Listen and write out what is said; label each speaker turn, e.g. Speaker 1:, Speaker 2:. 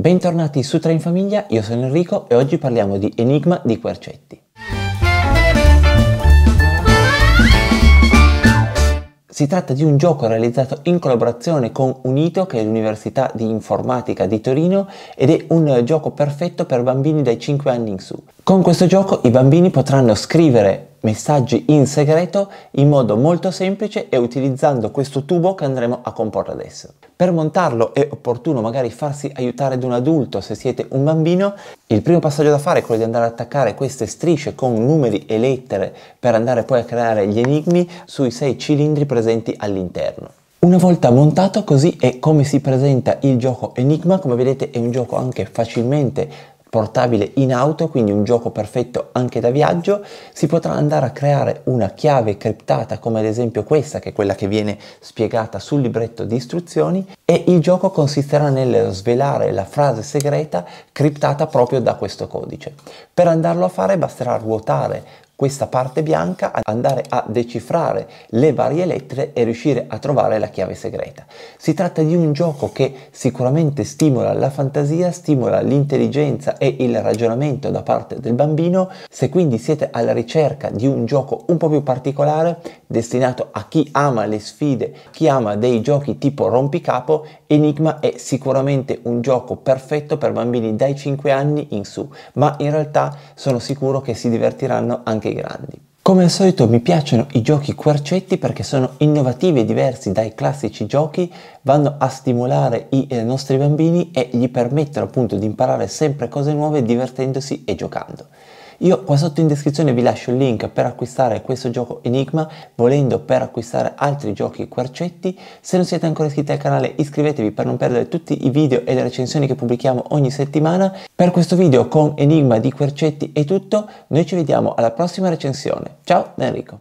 Speaker 1: Bentornati su Train Famiglia, io sono Enrico e oggi parliamo di Enigma di Quercetti. Si tratta di un gioco realizzato in collaborazione con Unito, che è l'Università di Informatica di Torino, ed è un gioco perfetto per bambini dai 5 anni in su. Con questo gioco i bambini potranno scrivere messaggi in segreto in modo molto semplice e utilizzando questo tubo che andremo a comporre adesso. Per montarlo è opportuno magari farsi aiutare da un adulto se siete un bambino. Il primo passaggio da fare è quello di andare ad attaccare queste strisce con numeri e lettere per andare poi a creare gli enigmi sui sei cilindri presenti all'interno. Una volta montato così è come si presenta il gioco Enigma, come vedete è un gioco anche facilmente portabile in auto, quindi un gioco perfetto anche da viaggio, si potrà andare a creare una chiave criptata come ad esempio questa, che è quella che viene spiegata sul libretto di istruzioni, e il gioco consisterà nel svelare la frase segreta criptata proprio da questo codice. Per andarlo a fare basterà ruotare questa parte bianca, andare a decifrare le varie lettere e riuscire a trovare la chiave segreta. Si tratta di un gioco che sicuramente stimola la fantasia, stimola l'intelligenza e il ragionamento da parte del bambino. Se quindi siete alla ricerca di un gioco un po' più particolare, destinato a chi ama le sfide, chi ama dei giochi tipo rompicapo, Enigma è sicuramente un gioco perfetto per bambini dai 5 anni in su, ma in realtà sono sicuro che si divertiranno anche anche grandi. Come al solito mi piacciono i giochi quercetti perché sono innovativi e diversi dai classici giochi, vanno a stimolare i eh, nostri bambini e gli permettono appunto di imparare sempre cose nuove divertendosi e giocando. Io qua sotto in descrizione vi lascio il link per acquistare questo gioco Enigma, volendo per acquistare altri giochi Quercetti. Se non siete ancora iscritti al canale iscrivetevi per non perdere tutti i video e le recensioni che pubblichiamo ogni settimana. Per questo video con Enigma di Quercetti è tutto, noi ci vediamo alla prossima recensione. Ciao da Enrico!